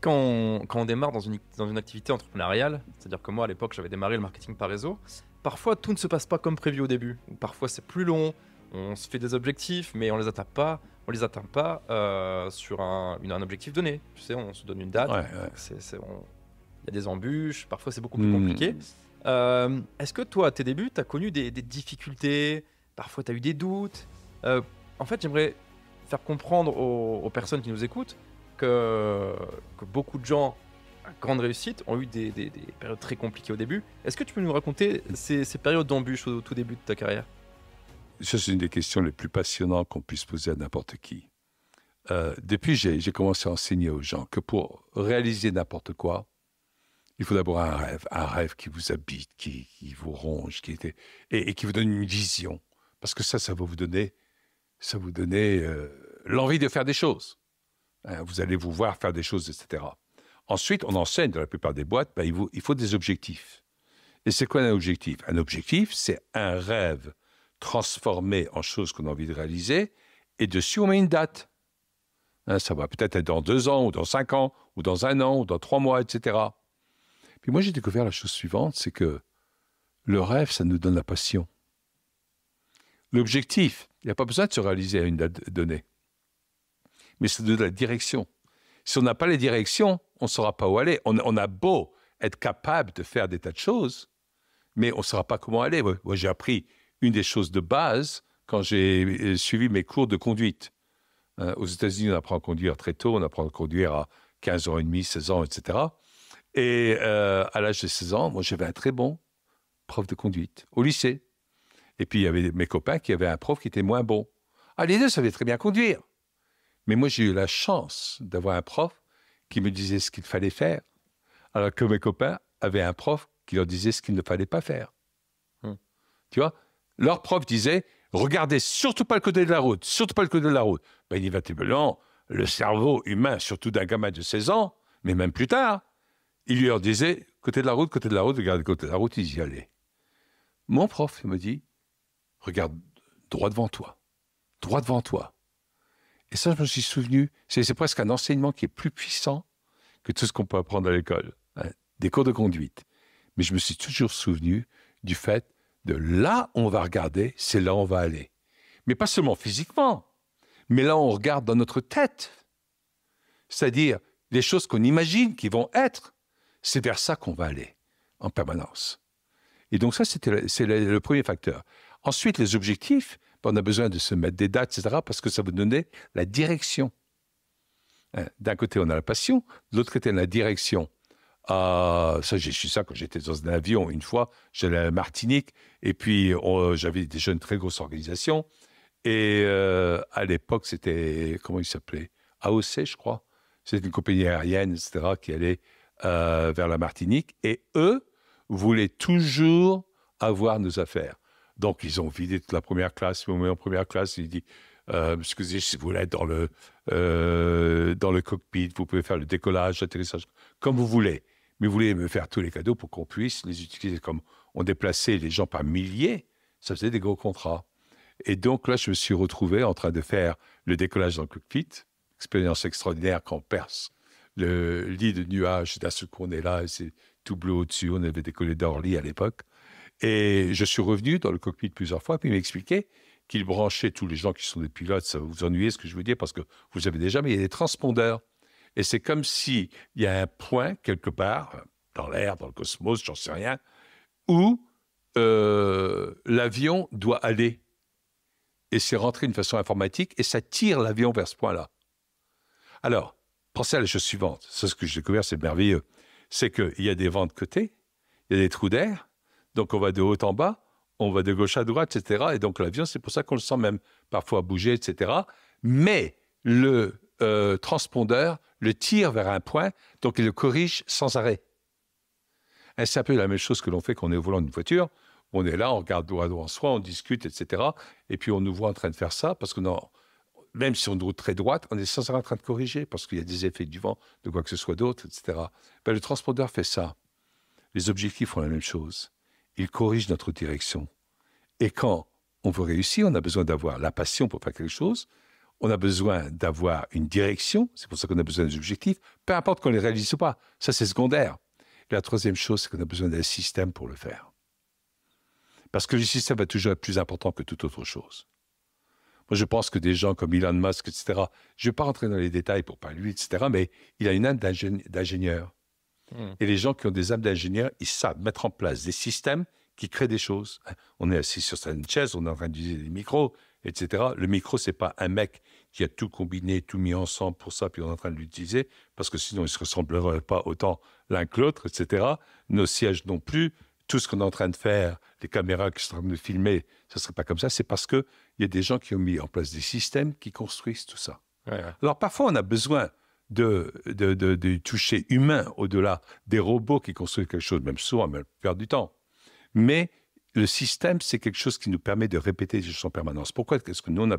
quand on, démarre dans une, activité entrepreneuriale, c'est-à-dire que moi à l'époque j'avais démarré le marketing par réseau, parfois tout ne se passe pas comme prévu au début. Parfois c'est plus long, on se fait des objectifs, mais on les atteint pas. On les atteint pas euh, sur un, objectif donné. Tu sais, on se donne une date. Il y a des embûches. Parfois, c'est beaucoup plus hmm. compliqué. Euh, est-ce que toi, à tes débuts, tu as connu des, difficultés Parfois, tu as eu des doutes euh, En fait, j'aimerais faire comprendre aux, personnes qui nous écoutent que, que beaucoup de gens à grande réussite ont eu des, périodes très compliquées au début. Est-ce que tu peux nous raconter ces, périodes d'embûches au, tout début de ta carrière Ça, c'est une des questions les plus passionnantes qu'on puisse poser à n'importe qui. Euh, depuis, j'ai commencé à enseigner aux gens que pour réaliser n'importe quoi, il faut d'abord un rêve, un rêve qui vous habite, qui, vous ronge, qui était, et, qui vous donne une vision, parce que ça, ça va vous donner, ça vous donner euh, l'envie de faire des choses. Euh, vous allez vous voir faire des choses, etc. Ensuite, on enseigne dans la plupart des boîtes, ben, il, faut des objectifs. Et c'est quoi un objectif Un objectif, c'est un rêve transformé en chose qu'on a envie de réaliser, et dessus, on met une date. Hein, ça va peut-être être dans deux ans, ou dans cinq ans, ou dans un an, ou dans trois mois, etc. Puis moi, j'ai découvert la chose suivante, c'est que le rêve, ça nous donne la passion. L'objectif, il n'y a pas besoin de se réaliser à une date donnée mais c'est de la direction. Si on n'a pas les directions, on ne saura pas où aller. On, a beau être capable de faire des tas de choses, mais on ne saura pas comment aller. Moi, j'ai appris une des choses de base quand j'ai euh, suivi mes cours de conduite. Euh, aux États-Unis, on apprend à conduire très tôt, on apprend à conduire à 15 ans et demi, 16 ans, etc. Et euh, à l'âge de 16 ans, moi, j'avais un très bon prof de conduite au lycée. Et puis, il y avait mes copains qui avaient un prof qui était moins bon. Ah, les deux savaient très bien conduire. Mais moi, j'ai eu la chance d'avoir un prof qui me disait ce qu'il fallait faire, alors que mes copains avaient un prof qui leur disait ce qu'il ne fallait pas faire. Hum. Tu vois Leur prof disait regardez surtout pas le côté de la route, surtout pas le côté de la route. Ben, il ben, blanc le cerveau humain, surtout d'un gamin de 16 ans, mais même plus tard, il leur disait côté de la route, côté de la route, regardez côté de la route, ils y allaient. Mon prof me dit regarde droit devant toi, droit devant toi. Et ça, je me suis souvenu, c'est presque un enseignement qui est plus puissant que tout ce qu'on peut apprendre à l'école, hein, des cours de conduite. Mais je me suis toujours souvenu du fait de là on va regarder, c'est là on va aller. Mais pas seulement physiquement, mais là on regarde dans notre tête. C'est-à-dire les choses qu'on imagine qui vont être, c'est vers ça qu'on va aller en permanence. Et donc ça, c'était le, le premier facteur. Ensuite, les objectifs, on a besoin de se mettre des dates, etc., parce que ça vous donnait la direction. Hein, d'un côté, on a la passion, de l'autre côté, on a la direction. Ah, ça, j'ai su ça quand j'étais dans un avion une fois, j'allais à la Martinique, et puis j'avais déjà une très grosse organisation. Et euh, à l'époque, c'était, comment il s'appelait AOC, je crois. C'était une compagnie aérienne, etc., qui allait euh, vers la Martinique. Et eux voulaient toujours avoir nos affaires. Donc, ils ont vidé toute la première classe. Ils m'ont mis en première classe. Ils dit euh, Excusez, si vous voulez être dans le, euh, dans le cockpit, vous pouvez faire le décollage, l'atterrissage, comme vous voulez. Mais vous voulez me faire tous les cadeaux pour qu'on puisse les utiliser comme on déplaçait les gens par milliers. Ça faisait des gros contrats. Et donc là, je me suis retrouvé en train de faire le décollage dans le cockpit. Expérience extraordinaire quand on perce le lit de nuages. D'un ce coup, est là, c'est tout bleu au-dessus. On avait décollé d'Orly à l'époque. Et je suis revenu dans le cockpit plusieurs fois, puis il m'expliquait qu'il branchait tous les gens qui sont des pilotes. Ça vous ennuyez ce que je veux dire parce que vous avez déjà, mais il y a des transpondeurs. Et c'est comme si il y a un point quelque part dans l'air, dans le cosmos, j'en sais rien, où euh, l'avion doit aller. Et c'est rentré d'une façon informatique et ça tire l'avion vers ce point-là. Alors, pensez à la chose suivante. C'est ce que j'ai découvert, c'est merveilleux. C'est qu'il y a des vents de côté, il y a des trous d'air, donc on va de haut en bas, on va de gauche à droite, etc. Et donc l'avion, c'est pour ça qu'on le sent même parfois bouger, etc. Mais le euh, transpondeur le tire vers un point, donc il le corrige sans arrêt. Et c'est un peu la même chose que l'on fait quand on est au volant d'une voiture. On est là, on regarde droit à droit en soi, on discute, etc. Et puis on nous voit en train de faire ça parce que même si on roule très droite, on est sans arrêt en train de corriger parce qu'il y a des effets du vent, de quoi que ce soit d'autre, etc. Ben, le transpondeur fait ça. Les objectifs font la même chose il corrige notre direction. Et quand on veut réussir, on a besoin d'avoir la passion pour faire quelque chose, on a besoin d'avoir une direction, c'est pour ça qu'on a besoin des objectifs, peu importe qu'on les réalise ou pas, ça c'est secondaire. la troisième chose, c'est qu'on a besoin d'un système pour le faire. Parce que le système va toujours être plus important que toute autre chose. Moi, je pense que des gens comme Elon Musk, etc., je ne vais pas rentrer dans les détails pour pas lui, etc., mais il a une âme d'ingénieur. Hmm. Et les gens qui ont des âmes d'ingénieurs, ils savent mettre en place des systèmes qui créent des choses. On est assis sur une chaise, on est en train d'utiliser des micros, etc. Le micro, c'est pas un mec qui a tout combiné, tout mis ensemble pour ça, puis on est en train de l'utiliser, parce que sinon, ils se ressembleraient pas autant l'un que l'autre, etc. Nos sièges non plus, tout ce qu'on est en train de faire, les caméras qui sont en train de filmer, ce ne serait pas comme ça. C'est parce qu'il y a des gens qui ont mis en place des systèmes qui construisent tout ça. Alors, parfois, on a besoin de, de, de, toucher humain au-delà des robots qui construisent quelque chose, même souvent, même la du temps. Mais le système, c'est quelque chose qui nous permet de répéter les choses en permanence. Pourquoi est-ce que nous, on a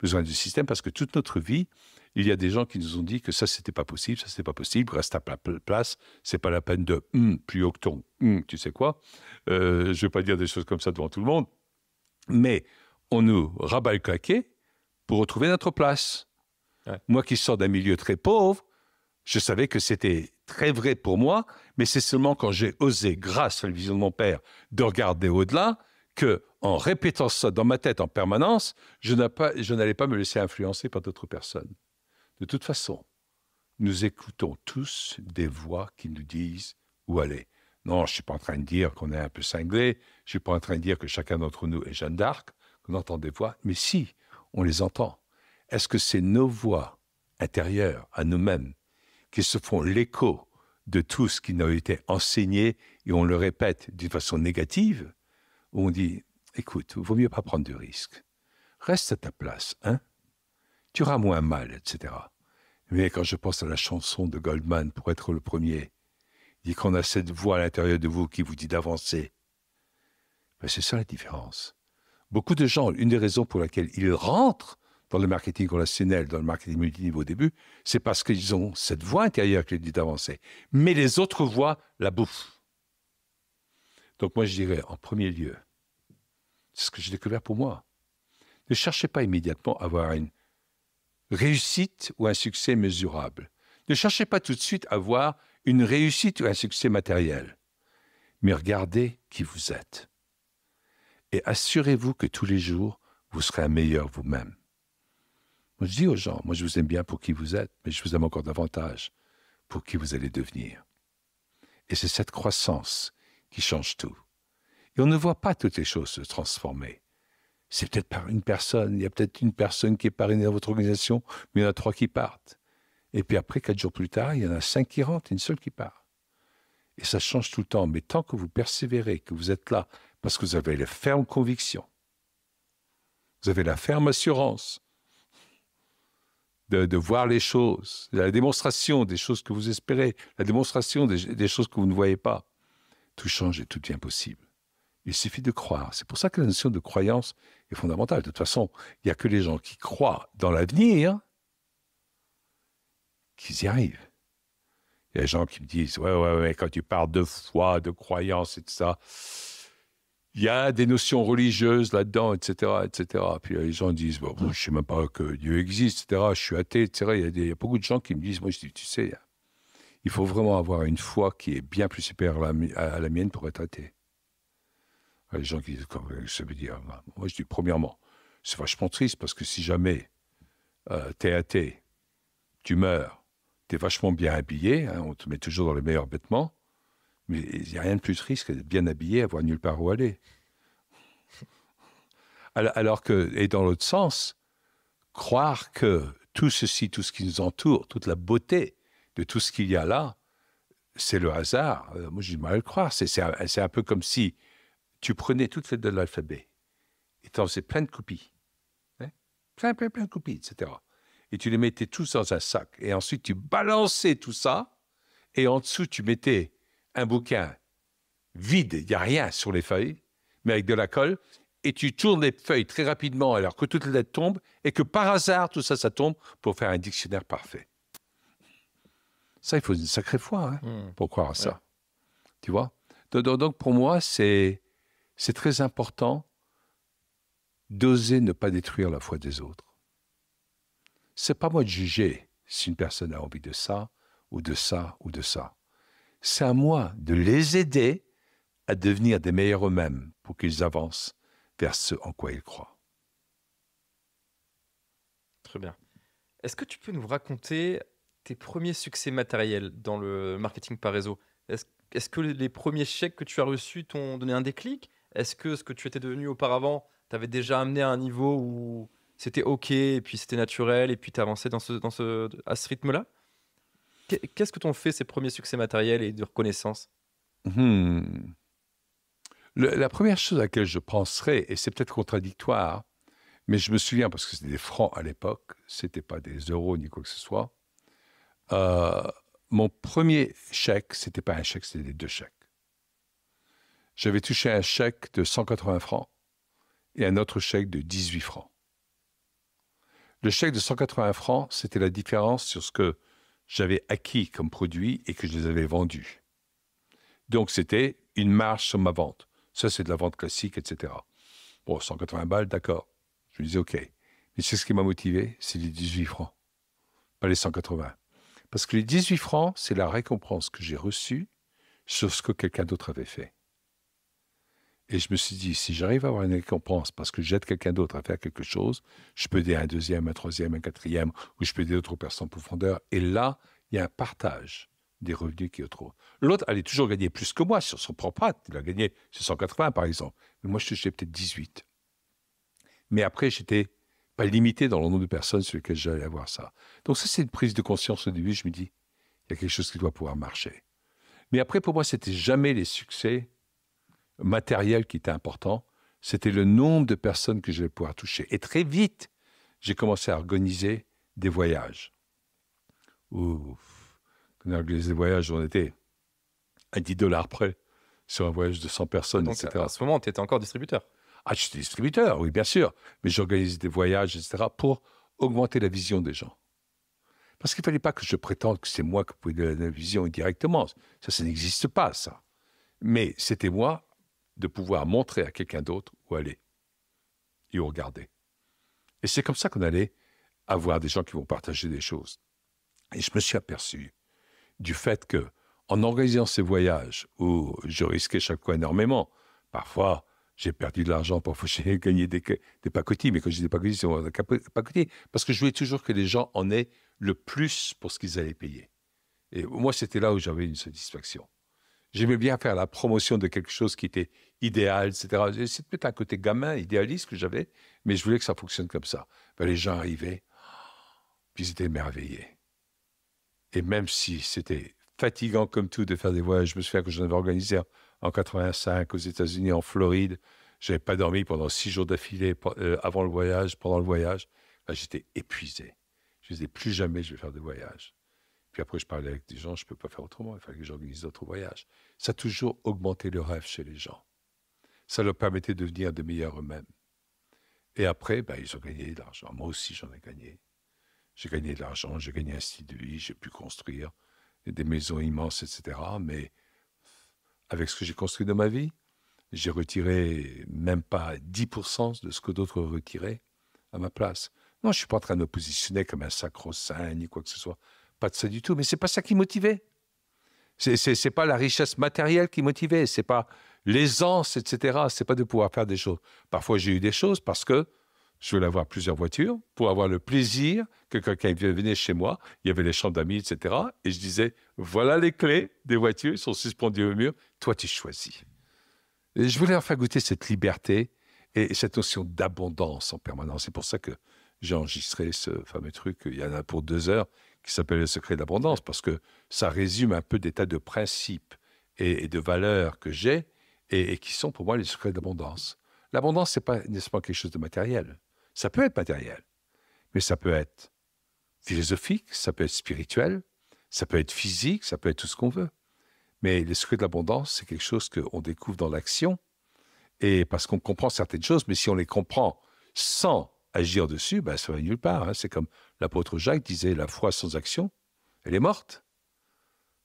besoin du système Parce que toute notre vie, il y a des gens qui nous ont dit que ça, c'était pas possible, ça, c'était pas possible, reste à ta place, c'est pas la peine de hmm, plus haut que ton hmm, tu sais quoi. Euh, je vais pas dire des choses comme ça devant tout le monde, mais on nous rabat le pour retrouver notre place. Moi qui sors d'un milieu très pauvre, je savais que c'était très vrai pour moi, mais c'est seulement quand j'ai osé, grâce à la vision de mon père, de regarder au-delà, que en répétant ça dans ma tête en permanence, je n'allais pas, pas me laisser influencer par d'autres personnes. De toute façon, nous écoutons tous des voix qui nous disent où aller. Non, je ne suis pas en train de dire qu'on est un peu cinglé, je ne suis pas en train de dire que chacun d'entre nous est Jeanne d'Arc, qu'on entend des voix, mais si, on les entend. Est-ce que c'est nos voix intérieures à nous-mêmes qui se font l'écho de tout ce qui nous a été enseigné et on le répète d'une façon négative, Ou on dit, écoute, il vaut mieux pas prendre de risques. Reste à ta place, hein Tu auras moins mal, etc. Mais quand je pense à la chanson de Goldman pour être le premier, il dit qu'on a cette voix à l'intérieur de vous qui vous dit d'avancer. Ben, c'est ça la différence. Beaucoup de gens, une des raisons pour laquelle ils rentrent dans le marketing relationnel, dans le marketing multiniveau au début, c'est parce qu'ils ont cette voie intérieure qui dit d'avancer. Mais les autres voies la bouffe. Donc moi, je dirais, en premier lieu, c'est ce que j'ai découvert pour moi. Ne cherchez pas immédiatement à avoir une réussite ou un succès mesurable. Ne cherchez pas tout de suite à avoir une réussite ou un succès matériel. Mais regardez qui vous êtes. Et assurez-vous que tous les jours, vous serez un meilleur vous-même je dis aux gens, moi je vous aime bien pour qui vous êtes, mais je vous aime encore davantage pour qui vous allez devenir. Et c'est cette croissance qui change tout. Et on ne voit pas toutes les choses se transformer. C'est peut-être par une personne, il y a peut-être une personne qui est parrainée dans votre organisation, mais il y en a trois qui partent. Et puis après, quatre jours plus tard, il y en a cinq qui rentrent, une seule qui part. Et ça change tout le temps, mais tant que vous persévérez, que vous êtes là, parce que vous avez la ferme conviction, vous avez la ferme assurance de, voir les choses, la démonstration des choses que vous espérez, la démonstration des, choses que vous ne voyez pas. Tout change et tout devient possible. Il suffit de croire. C'est pour ça que la notion de croyance est fondamentale. De toute façon, il n'y a que les gens qui croient dans l'avenir qu'ils y arrivent. Il y a des gens qui me disent Ouais, ouais, ouais, quand tu parles de foi, de croyance et de ça, il y a des notions religieuses là-dedans, etc., etc. Puis euh, les gens disent, bon, je ne sais même pas que Dieu existe, etc., je suis athée, etc. Il y, a beaucoup de gens qui me disent, moi, je dis, tu sais, il faut vraiment avoir une foi qui est bien plus supérieure à la, mienne pour être athée. Les gens qui disent, euh, ça veut dire, ben, moi, je dis, premièrement, c'est vachement triste parce que si jamais euh, tu es athée, tu meurs, tu es vachement bien habillé, hein, on te met toujours dans les meilleurs vêtements, mais il n'y a rien de plus triste que d'être bien habillé, avoir nulle part où aller. Alors que, et dans l'autre sens, croire que tout ceci, tout ce qui nous entoure, toute la beauté de tout ce qu'il y a là, c'est le hasard. Euh, moi, j'ai du mal à le croire. C'est un, peu comme si tu prenais toutes les lettres de l'alphabet et en faisais plein de copies. Hein, plein, plein, plein de copies, etc. Et tu les mettais tous dans un sac. Et ensuite, tu balançais tout ça. Et en dessous, tu mettais un bouquin vide, il n'y a rien sur les feuilles, mais avec de la colle, et tu tournes les feuilles très rapidement alors que toutes les lettres tombent, et que par hasard, tout ça, ça tombe pour faire un dictionnaire parfait. Ça, il faut une sacrée foi hein, hmm. pour croire à ça. Tu vois donc, pour moi, c'est très important d'oser ne pas détruire la foi des autres. C'est pas moi de juger si une personne a envie de ça, ou de ça, ou de ça. C'est à moi de les aider à devenir des meilleurs eux-mêmes pour qu'ils avancent vers ce en quoi ils croient. Très bien. Est-ce que tu peux nous raconter tes premiers succès matériels dans le marketing par réseau Est-ce que les premiers chèques que tu as reçus t'ont donné un déclic Est-ce que ce que tu étais devenu auparavant t'avait déjà amené à un niveau où c'était OK et puis c'était naturel et puis tu dans ce, dans à ce rythme-là Qu'est-ce que t'ont fait ces premiers succès matériels et de reconnaissance hmm. La première chose à laquelle je penserais, et c'est peut-être contradictoire, mais je me souviens, parce que c'était des francs à l'époque, c'était pas des euros ni quoi que ce soit. Euh, mon premier chèque, c'était pas un chèque, c'était des deux chèques. J'avais touché un chèque de 180 francs et un autre chèque de 18 francs. Le chèque de 180 francs, c'était la différence sur ce que j'avais acquis comme produit et que je les avais vendus. Donc c'était une marge sur ma vente. Ça, c'est de la vente classique, etc. Bon, 180 balles, d'accord. Je me disais, OK. Mais c'est ce qui m'a motivé, c'est les 18 francs, pas les 180. Parce que les 18 francs, c'est la récompense que j'ai reçue sur ce que quelqu'un d'autre avait fait. Et je me suis dit, si j'arrive à avoir une récompense parce que j'aide quelqu'un d'autre à faire quelque chose, je peux aider un deuxième, un troisième, un quatrième, ou je peux aider d'autres personnes en profondeur. Et là, il y a un partage des revenus qui est trop. L'autre allait toujours gagner plus que moi sur son propre acte. Il a gagné 180, par exemple. Mais moi, je touchais peut-être 18. Mais après, j'étais pas limité dans le nombre de personnes sur lesquelles j'allais avoir ça. Donc ça, c'est une prise de conscience au début. Je me dis, il y a quelque chose qui doit pouvoir marcher. Mais après, pour moi, c'était jamais les succès matériel qui était important, c'était le nombre de personnes que je vais pouvoir toucher. Et très vite, j'ai commencé à organiser des voyages. Ouf, on a organisé des voyages, on était à 10 dollars près sur un voyage de 100 personnes, etc. À ce moment, tu étais encore distributeur Ah, j'étais distributeur, oui, bien sûr. Mais j'organisais des voyages, etc., pour augmenter la vision des gens. Parce qu'il ne fallait pas que je prétende que c'est moi qui pouvais donner la vision directement. Ça, ça n'existe pas, ça. Mais c'était moi de pouvoir montrer à quelqu'un d'autre où aller et où regarder. Et c'est comme ça qu'on allait avoir des gens qui vont partager des choses. Et je me suis aperçu du fait que, en organisant ces voyages où je risquais chaque fois énormément, parfois j'ai perdu de l'argent pour gagner des, des pacotis, mais quand je dis des pacotis, c'est des pacotis, parce que je voulais toujours que les gens en aient le plus pour ce qu'ils allaient payer. Et moi, c'était là où j'avais une satisfaction. J'aimais bien faire la promotion de quelque chose qui était idéal, etc. C'est peut-être un côté gamin, idéaliste que j'avais, mais je voulais que ça fonctionne comme ça. Ben, les gens arrivaient, puis ils étaient émerveillés. Et même si c'était fatigant comme tout de faire des voyages, je me souviens que j'en avais organisé en 85 aux États-Unis, en Floride. Je n'avais pas dormi pendant six jours d'affilée euh, avant le voyage, pendant le voyage. Ben, j'étais épuisé. Je ne disais, plus jamais je vais faire des voyages. Puis après, je parlais avec des gens, je ne peux pas faire autrement, il fallait que j'organise d'autres voyages. Ça a toujours augmenté le rêve chez les gens. Ça leur permettait de devenir de meilleurs eux-mêmes. Et après, ben, ils ont gagné de l'argent. Moi aussi, j'en ai gagné. J'ai gagné de l'argent, j'ai gagné un style de vie, j'ai pu construire des maisons immenses, etc. Mais avec ce que j'ai construit dans ma vie, j'ai retiré même pas 10% de ce que d'autres retiré à ma place. Non, je ne suis pas en train de me positionner comme un sacro-saint ni quoi que ce soit pas de ça du tout, mais c'est pas ça qui motivait. C'est pas la richesse matérielle qui motivait, c'est pas l'aisance, etc. C'est pas de pouvoir faire des choses. Parfois, j'ai eu des choses parce que je voulais avoir plusieurs voitures pour avoir le plaisir que quelqu'un venait chez moi, il y avait les chambres d'amis, etc. Et je disais, voilà les clés des voitures, elles sont suspendues au mur, toi tu choisis. je voulais enfin goûter cette liberté et cette notion d'abondance en permanence. C'est pour ça que j'ai enregistré ce fameux truc, il y en a pour deux heures, qui s'appelle Le secret de l'abondance, parce que ça résume un peu des tas de principes et, de valeurs que j'ai et, qui sont pour moi les secrets de l'abondance. L'abondance, c'est pas nécessairement quelque chose de matériel. Ça peut être matériel, mais ça peut être philosophique, ça peut être spirituel, ça peut être physique, ça peut être tout ce qu'on veut. Mais le secret de l'abondance, c'est quelque chose qu'on découvre dans l'action, et parce qu'on comprend certaines choses, mais si on les comprend sans agir dessus, ben, ça va nulle part. Hein. C'est comme l'apôtre Jacques disait, la foi sans action, elle est morte.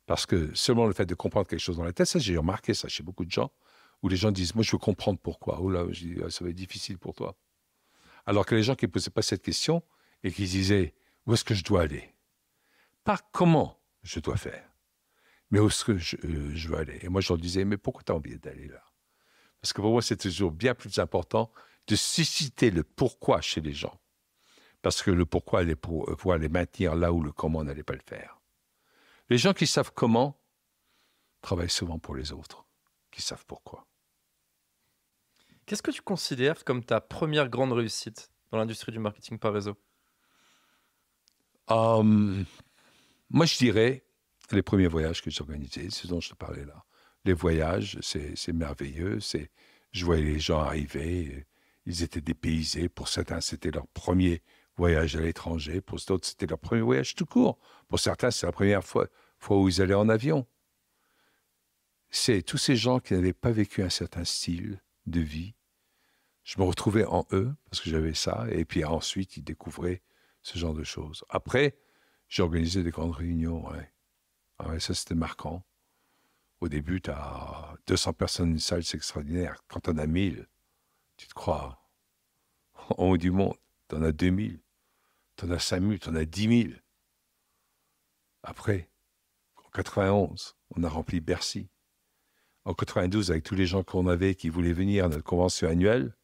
Parce que seulement le fait de comprendre quelque chose dans la tête, ça j'ai remarqué ça chez beaucoup de gens, où les gens disent, moi je veux comprendre pourquoi. ou oh là, ah, ça va être difficile pour toi. Alors que les gens qui ne posaient pas cette question et qui disaient, où est-ce que je dois aller Pas comment je dois faire, mais où est-ce que euh, je, veux aller Et moi je leur disais, mais pourquoi tu as envie d'aller là Parce que pour moi c'est toujours bien plus important de susciter le pourquoi chez les gens. Parce que le pourquoi est pour, pouvoir euh, les maintenir là où le comment n'allait pas le faire. Les gens qui savent comment travaillent souvent pour les autres, qui savent pourquoi. Qu'est-ce que tu considères comme ta première grande réussite dans l'industrie du marketing par réseau hum, Moi, je dirais les premiers voyages que j'ai organisés, ce dont je te parlais là. Les voyages, c'est merveilleux. C'est, je voyais les gens arriver, ils étaient dépaysés. Pour certains, c'était leur premier voyage à l'étranger. Pour d'autres, c'était leur premier voyage tout court. Pour certains, c'est la première fois, où ils allaient en avion. C'est tous ces gens qui n'avaient pas vécu un certain style de vie. Je me retrouvais en eux parce que j'avais ça. Et puis ensuite, ils découvraient ce genre de choses. Après, j'ai organisé des grandes réunions. Ouais. Ah ça, c'était marquant. Au début, tu as 200 personnes dans une salle, c'est extraordinaire. Quand on as 1000, tu te crois en haut du monde. en as 2000, en as 5000, t'en as 10 000. Après, en 91, on a rempli Bercy. En 92, avec tous les gens qu'on avait qui voulaient venir à notre convention annuelle,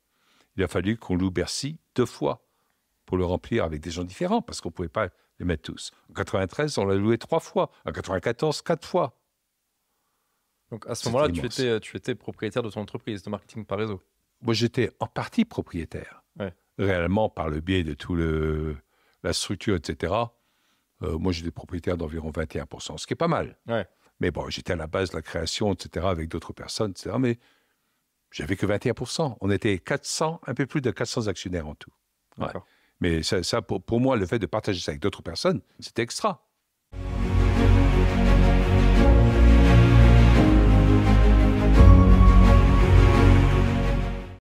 il a fallu qu'on loue Bercy deux fois pour le remplir avec des gens différents parce qu'on ne pouvait pas les mettre tous. En 93, on l'a loué trois fois. En 94, quatre fois. Donc à ce moment-là, tu euh, tu étais propriétaire de ton entreprise de marketing par réseau. Moi, j'étais en partie propriétaire réellement par le biais de tout le la structure, etc. Euh, moi, des propriétaires d'environ 21%, ce qui est pas mal. Mais bon, j'étais à la base de la création, etc., avec d'autres personnes, etc. Mais j'avais que 21%. On était 400, un peu plus de 400 actionnaires en tout. Mais ça, pour, moi, le fait de partager ça avec d'autres personnes, c'était extra.